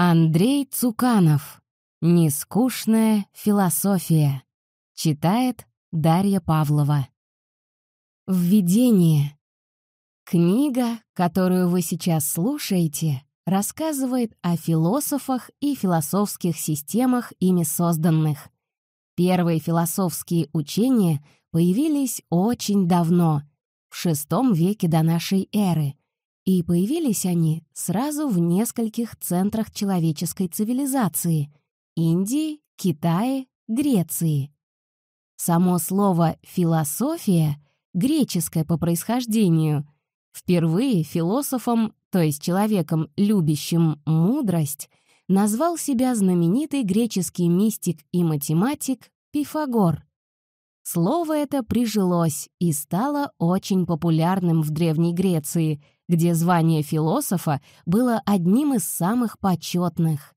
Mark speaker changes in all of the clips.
Speaker 1: Андрей Цуканов. «Нескучная философия». Читает Дарья Павлова. Введение. Книга, которую вы сейчас слушаете, рассказывает о философах и философских системах, ими созданных. Первые философские учения появились очень давно, в VI веке до нашей эры, и появились они сразу в нескольких центрах человеческой цивилизации — Индии, Китае, Греции. Само слово «философия» греческое по происхождению. Впервые философом, то есть человеком, любящим мудрость, назвал себя знаменитый греческий мистик и математик Пифагор. Слово это прижилось и стало очень популярным в Древней Греции — где звание философа было одним из самых почетных.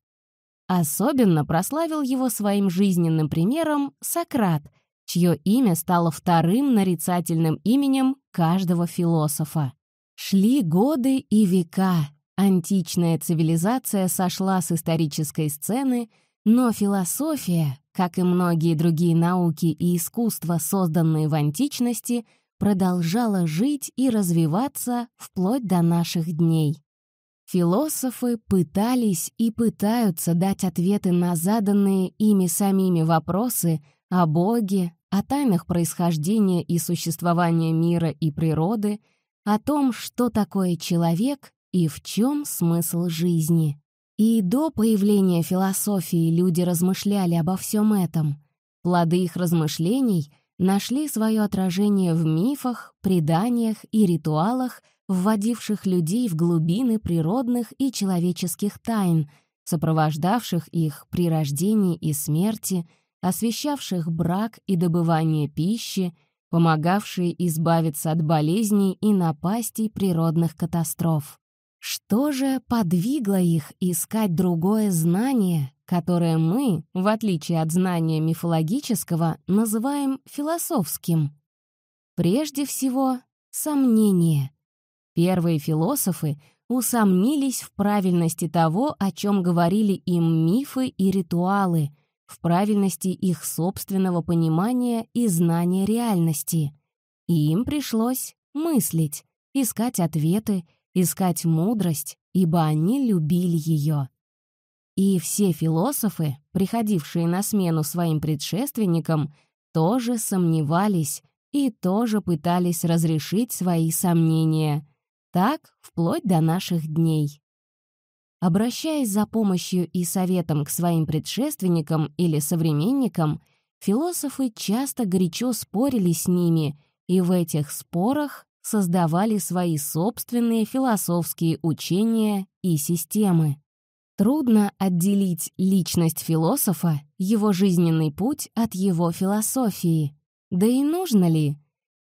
Speaker 1: Особенно прославил его своим жизненным примером Сократ, чье имя стало вторым нарицательным именем каждого философа. Шли годы и века. Античная цивилизация сошла с исторической сцены, но философия, как и многие другие науки и искусства, созданные в античности — продолжала жить и развиваться вплоть до наших дней. Философы пытались и пытаются дать ответы на заданные ими самими вопросы о Боге, о тайнах происхождения и существования мира и природы, о том, что такое человек и в чем смысл жизни. И до появления философии люди размышляли обо всем этом. Плоды их размышлений нашли свое отражение в мифах, преданиях и ритуалах, вводивших людей в глубины природных и человеческих тайн, сопровождавших их при рождении и смерти, освещавших брак и добывание пищи, помогавшие избавиться от болезней и напастей природных катастроф. Что же подвигло их искать другое знание, которое мы, в отличие от знания мифологического, называем философским? Прежде всего, сомнение. Первые философы усомнились в правильности того, о чем говорили им мифы и ритуалы, в правильности их собственного понимания и знания реальности. И им пришлось мыслить, искать ответы, искать мудрость, ибо они любили ее. И все философы, приходившие на смену своим предшественникам, тоже сомневались и тоже пытались разрешить свои сомнения. Так, вплоть до наших дней. Обращаясь за помощью и советом к своим предшественникам или современникам, философы часто горячо спорили с ними, и в этих спорах создавали свои собственные философские учения и системы. Трудно отделить личность философа, его жизненный путь от его философии. Да и нужно ли?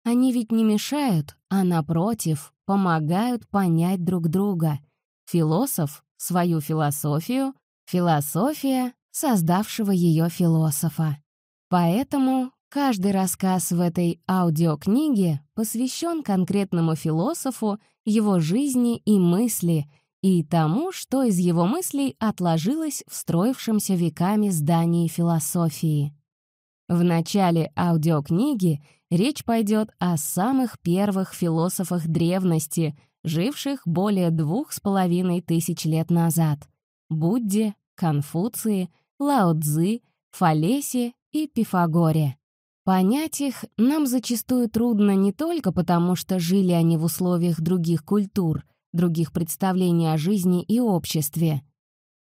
Speaker 1: Они ведь не мешают, а напротив, помогают понять друг друга. Философ — свою философию, философия — создавшего ее философа. Поэтому Каждый рассказ в этой аудиокниге посвящен конкретному философу, его жизни и мысли, и тому, что из его мыслей отложилось в строившемся веками здании философии. В начале аудиокниги речь пойдет о самых первых философах древности, живших более двух с половиной тысяч лет назад — Будде, Конфуции, Лао цзы Фалесе и Пифагоре. Понять их нам зачастую трудно не только потому, что жили они в условиях других культур, других представлений о жизни и обществе.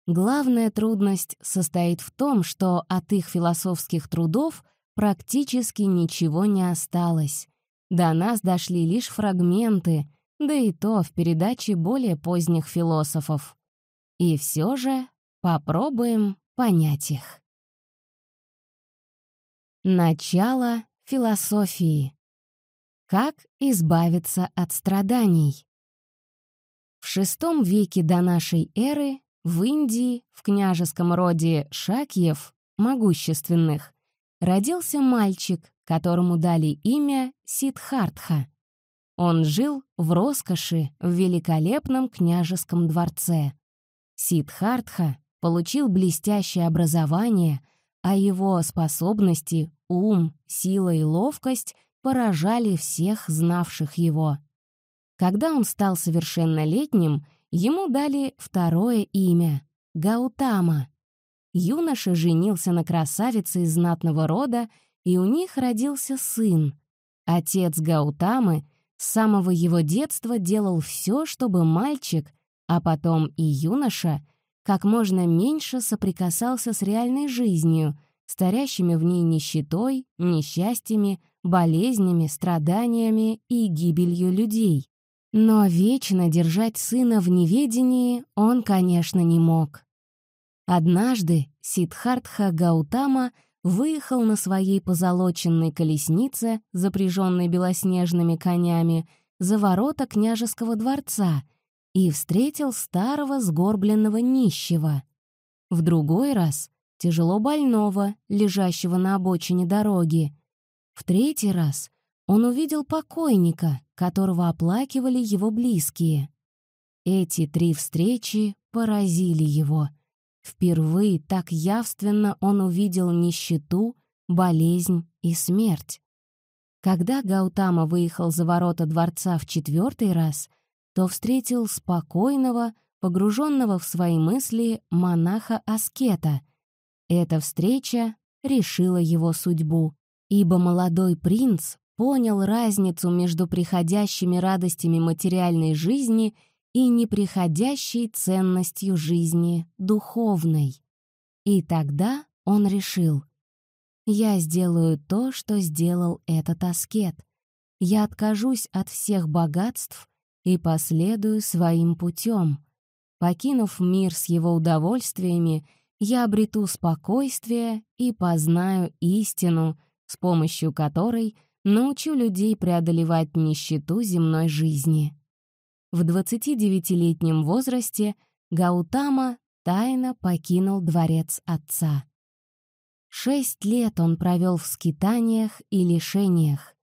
Speaker 1: Главная трудность состоит в том, что от их философских трудов практически ничего не осталось. До нас дошли лишь фрагменты, да и то в передаче более поздних философов. И все же попробуем понять их. Начало философии. Как избавиться от страданий? В VI веке до нашей эры в Индии, в княжеском роде Шакьев, могущественных, родился мальчик, которому дали имя Сидхартха. Он жил в роскоши в великолепном княжеском дворце. Сидхартха получил блестящее образование — а его способности, ум, сила и ловкость поражали всех знавших его. Когда он стал совершеннолетним, ему дали второе имя — Гаутама. Юноша женился на красавице из знатного рода, и у них родился сын. Отец Гаутамы с самого его детства делал все, чтобы мальчик, а потом и юноша — как можно меньше соприкасался с реальной жизнью, с тарящими в ней нищетой, несчастьями, болезнями, страданиями и гибелью людей. Но вечно держать сына в неведении он, конечно, не мог. Однажды Сидхартха Гаутама выехал на своей позолоченной колеснице, запряженной белоснежными конями, за ворота княжеского дворца — и встретил старого сгорбленного нищего. В другой раз — тяжело больного, лежащего на обочине дороги. В третий раз он увидел покойника, которого оплакивали его близкие. Эти три встречи поразили его. Впервые так явственно он увидел нищету, болезнь и смерть. Когда Гаутама выехал за ворота дворца в четвертый раз, то встретил спокойного, погруженного в свои мысли монаха-аскета. Эта встреча решила его судьбу, ибо молодой принц понял разницу между приходящими радостями материальной жизни и неприходящей ценностью жизни духовной. И тогда он решил, «Я сделаю то, что сделал этот аскет. Я откажусь от всех богатств и последую своим путем. Покинув мир с его удовольствиями, я обрету спокойствие и познаю истину, с помощью которой научу людей преодолевать нищету земной жизни. В 29-летнем возрасте Гаутама тайно покинул дворец отца. Шесть лет он провел в скитаниях и лишениях.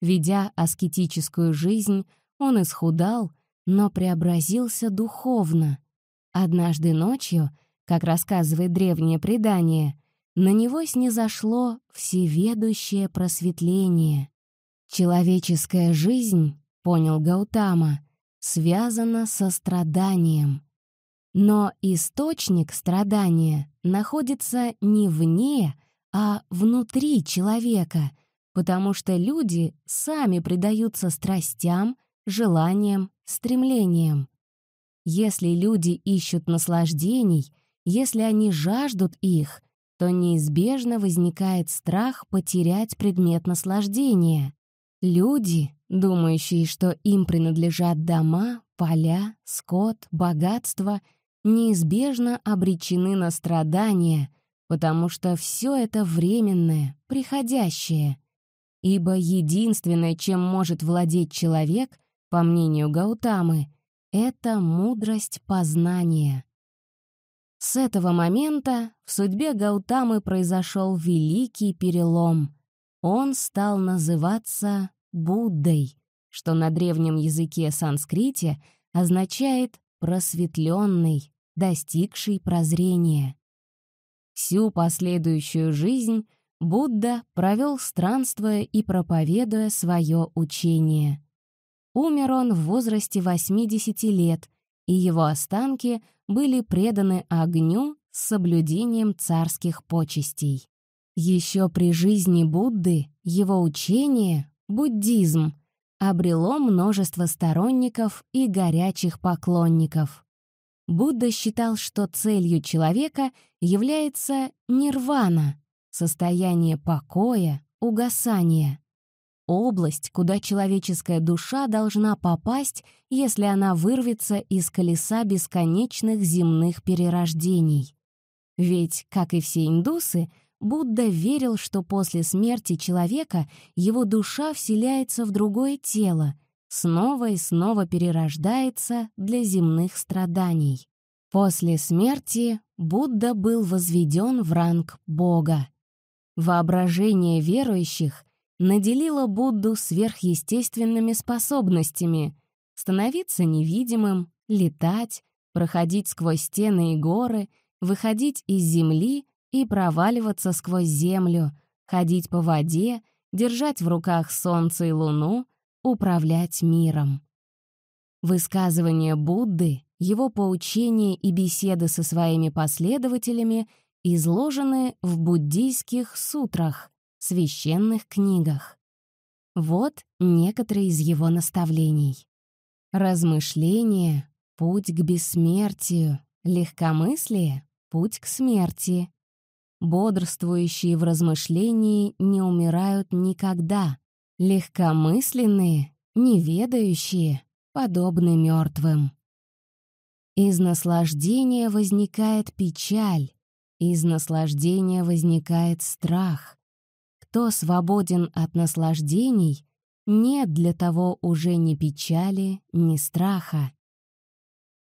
Speaker 1: Ведя аскетическую жизнь, он исхудал, но преобразился духовно. Однажды ночью, как рассказывает древнее предание, на него снизошло всеведущее просветление. Человеческая жизнь, понял Гаутама, связана со страданием. Но источник страдания находится не вне, а внутри человека, потому что люди сами предаются страстям, желанием, стремлением. Если люди ищут наслаждений, если они жаждут их, то неизбежно возникает страх потерять предмет наслаждения. Люди, думающие, что им принадлежат дома, поля, скот, богатство, неизбежно обречены на страдания, потому что все это временное, приходящее. Ибо единственное, чем может владеть человек, по мнению Гаутамы, это мудрость познания. С этого момента в судьбе Гаутамы произошел великий перелом. Он стал называться Буддой, что на древнем языке санскрите означает «просветленный», «достигший прозрения». Всю последующую жизнь Будда провел странствуя и проповедуя свое учение. Умер он в возрасте 80 лет, и его останки были преданы огню с соблюдением царских почестей. Еще при жизни Будды его учение, буддизм, обрело множество сторонников и горячих поклонников. Будда считал, что целью человека является нирвана, состояние покоя, угасания область, куда человеческая душа должна попасть, если она вырвется из колеса бесконечных земных перерождений. Ведь, как и все индусы, Будда верил, что после смерти человека его душа вселяется в другое тело, снова и снова перерождается для земных страданий. После смерти Будда был возведен в ранг Бога. Воображение верующих наделила Будду сверхъестественными способностями — становиться невидимым, летать, проходить сквозь стены и горы, выходить из земли и проваливаться сквозь землю, ходить по воде, держать в руках солнце и луну, управлять миром. Высказывания Будды, его поучения и беседы со своими последователями изложены в буддийских сутрах, священных книгах. Вот некоторые из его наставлений. Размышление — путь к бессмертию, легкомыслие — путь к смерти. Бодрствующие в размышлении не умирают никогда, легкомысленные, неведающие, подобны мертвым. Из наслаждения возникает печаль, из наслаждения возникает страх, кто свободен от наслаждений, нет для того уже ни печали, ни страха.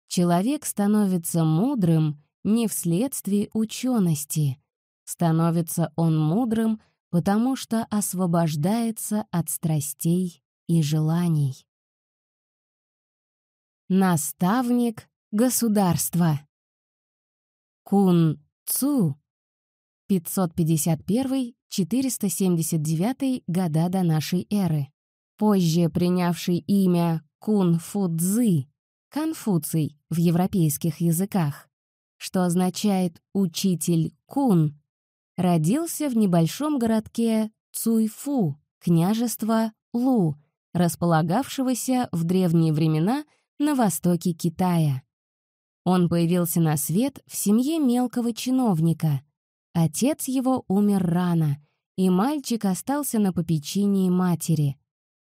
Speaker 1: Человек становится мудрым не вследствие учености. Становится он мудрым, потому что освобождается от страстей и желаний. Наставник государства Кун Цу 551-479 года до нашей эры. Позже принявший имя Кун-фу-цзы, Конфуций в европейских языках, что означает «учитель Кун», родился в небольшом городке Цуйфу, княжества Лу, располагавшегося в древние времена на востоке Китая. Он появился на свет в семье мелкого чиновника — Отец его умер рано, и мальчик остался на попечении матери.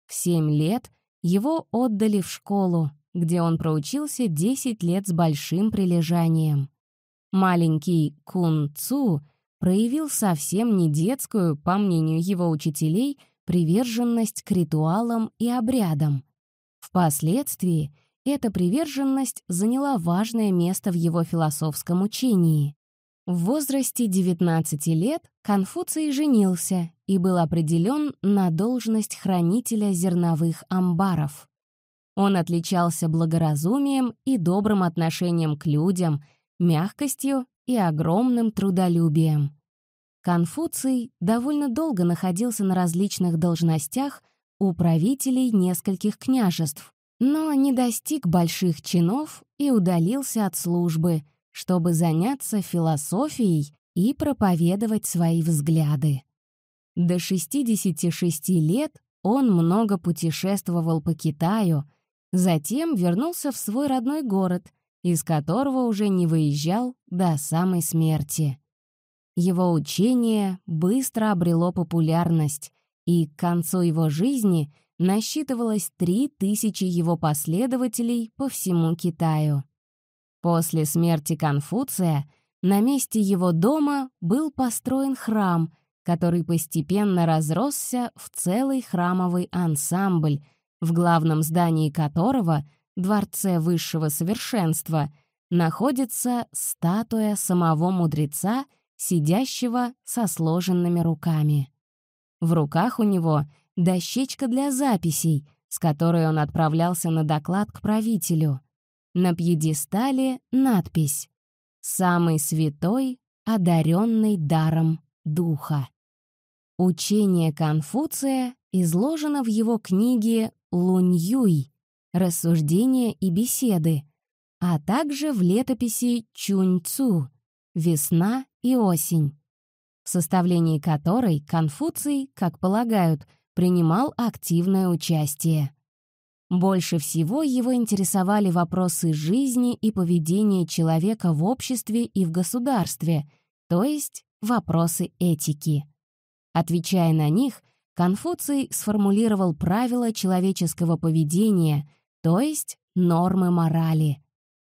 Speaker 1: В семь лет его отдали в школу, где он проучился десять лет с большим прилежанием. Маленький Кун Цу проявил совсем не детскую, по мнению его учителей, приверженность к ритуалам и обрядам. Впоследствии эта приверженность заняла важное место в его философском учении. В возрасте 19 лет Конфуций женился и был определен на должность хранителя зерновых амбаров. Он отличался благоразумием и добрым отношением к людям, мягкостью и огромным трудолюбием. Конфуций довольно долго находился на различных должностях у правителей нескольких княжеств, но не достиг больших чинов и удалился от службы — чтобы заняться философией и проповедовать свои взгляды. До 66 лет он много путешествовал по Китаю, затем вернулся в свой родной город, из которого уже не выезжал до самой смерти. Его учение быстро обрело популярность, и к концу его жизни насчитывалось 3000 его последователей по всему Китаю. После смерти Конфуция на месте его дома был построен храм, который постепенно разросся в целый храмовый ансамбль, в главном здании которого, Дворце Высшего Совершенства, находится статуя самого мудреца, сидящего со сложенными руками. В руках у него дощечка для записей, с которой он отправлялся на доклад к правителю — на пьедестале надпись «Самый святой, одаренный даром Духа». Учение Конфуция изложено в его книге «Луньюй. Рассуждения и беседы», а также в летописи «Чуньцу. Весна и осень», в составлении которой Конфуций, как полагают, принимал активное участие. Больше всего его интересовали вопросы жизни и поведения человека в обществе и в государстве, то есть вопросы этики. Отвечая на них, Конфуций сформулировал правила человеческого поведения, то есть нормы морали.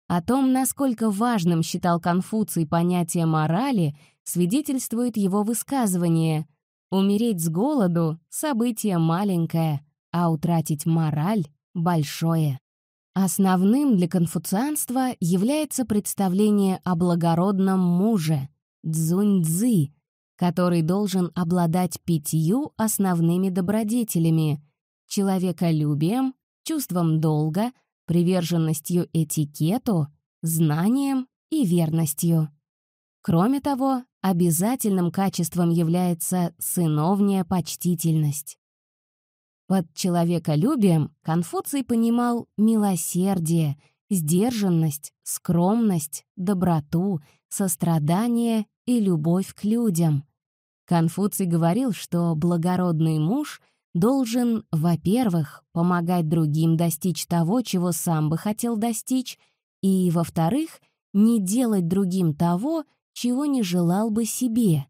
Speaker 1: О том, насколько важным считал Конфуций понятие морали, свидетельствует его высказывание «Умереть с голоду — событие маленькое, а утратить мораль большое. Основным для конфуцианства является представление о благородном муже, дзунь-дзы, который должен обладать пятью основными добродетелями — человеколюбием, чувством долга, приверженностью этикету, знанием и верностью. Кроме того, обязательным качеством является сыновняя почтительность. Под человеколюбием Конфуций понимал милосердие, сдержанность, скромность, доброту, сострадание и любовь к людям. Конфуций говорил, что благородный муж должен, во-первых, помогать другим достичь того, чего сам бы хотел достичь, и, во-вторых, не делать другим того, чего не желал бы себе.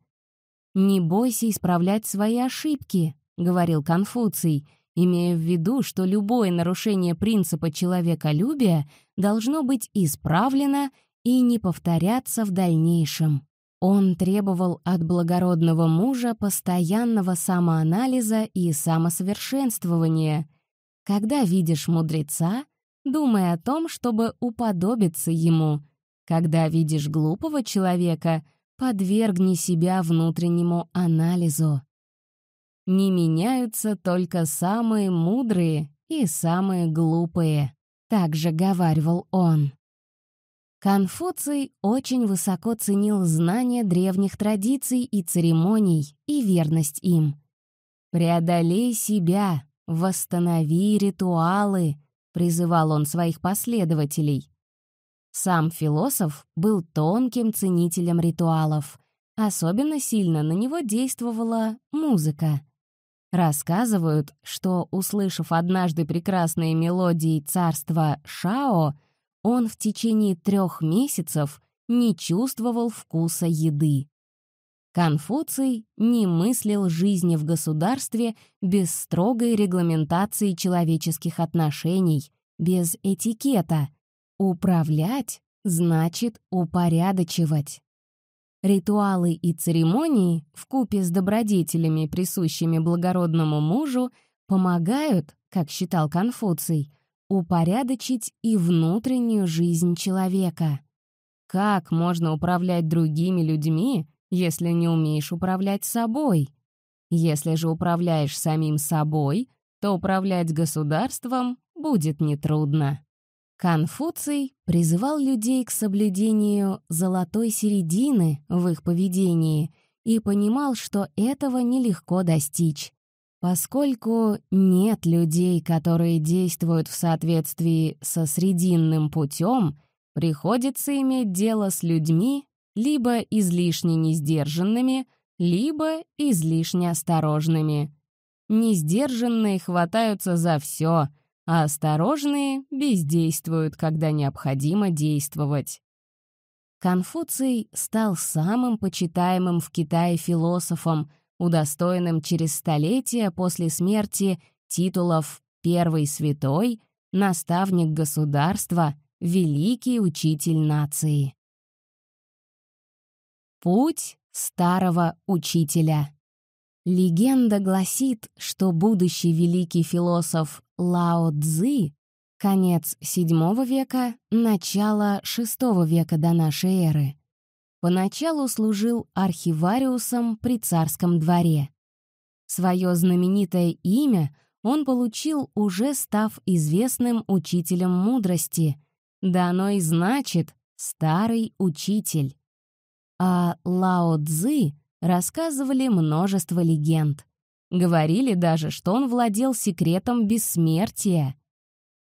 Speaker 1: Не бойся исправлять свои ошибки, говорил Конфуций, имея в виду, что любое нарушение принципа человеколюбия должно быть исправлено и не повторяться в дальнейшем. Он требовал от благородного мужа постоянного самоанализа и самосовершенствования. Когда видишь мудреца, думай о том, чтобы уподобиться ему. Когда видишь глупого человека, подвергни себя внутреннему анализу не меняются только самые мудрые и самые глупые», — также говаривал он. Конфуций очень высоко ценил знания древних традиций и церемоний и верность им. «Преодолей себя, восстанови ритуалы», — призывал он своих последователей. Сам философ был тонким ценителем ритуалов. Особенно сильно на него действовала музыка — Рассказывают, что, услышав однажды прекрасные мелодии царства Шао, он в течение трех месяцев не чувствовал вкуса еды. Конфуций не мыслил жизни в государстве без строгой регламентации человеческих отношений, без этикета. Управлять значит упорядочивать. Ритуалы и церемонии, вкупе с добродетелями, присущими благородному мужу, помогают, как считал Конфуций, упорядочить и внутреннюю жизнь человека. Как можно управлять другими людьми, если не умеешь управлять собой? Если же управляешь самим собой, то управлять государством будет нетрудно. Конфуций призывал людей к соблюдению золотой середины в их поведении и понимал, что этого нелегко достичь. Поскольку нет людей, которые действуют в соответствии со срединным путем, приходится иметь дело с людьми, либо излишне несдержанными, либо излишне осторожными. Несдержанные хватаются за все — а осторожные бездействуют, когда необходимо действовать. Конфуций стал самым почитаемым в Китае философом, удостоенным через столетия после смерти титулов «Первый святой», «Наставник государства», «Великий учитель нации». Путь старого учителя Легенда гласит, что будущий великий философ Лао Цзы конец VII века, начало VI века до нашей эры. Поначалу служил архивариусом при царском дворе. Своё знаменитое имя он получил, уже став известным учителем мудрости. Да оно и значит «старый учитель». А Лао Цзы Рассказывали множество легенд. Говорили даже, что он владел секретом бессмертия.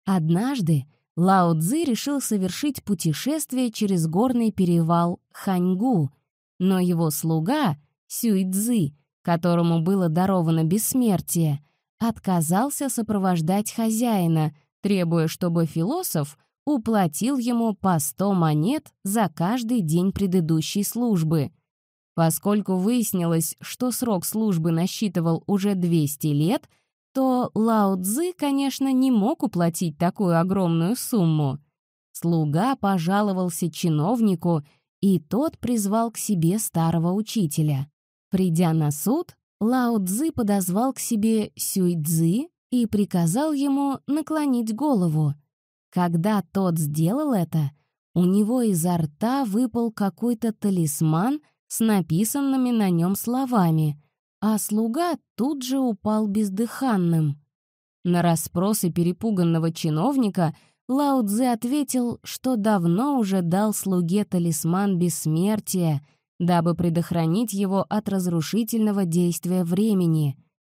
Speaker 1: Однажды Лао Цзи решил совершить путешествие через горный перевал Ханьгу, но его слуга Сюй Цзи, которому было даровано бессмертие, отказался сопровождать хозяина, требуя, чтобы философ уплатил ему по 100 монет за каждый день предыдущей службы — Поскольку выяснилось, что срок службы насчитывал уже 200 лет, то Лао Цзы, конечно, не мог уплатить такую огромную сумму. Слуга пожаловался чиновнику, и тот призвал к себе старого учителя. Придя на суд, Лао Цзы подозвал к себе Сюй Цзы и приказал ему наклонить голову. Когда тот сделал это, у него изо рта выпал какой-то талисман — с написанными на нем словами, а слуга тут же упал бездыханным. На расспросы перепуганного чиновника Лао Цзэ ответил, что давно уже дал слуге талисман бессмертия, дабы предохранить его от разрушительного действия времени —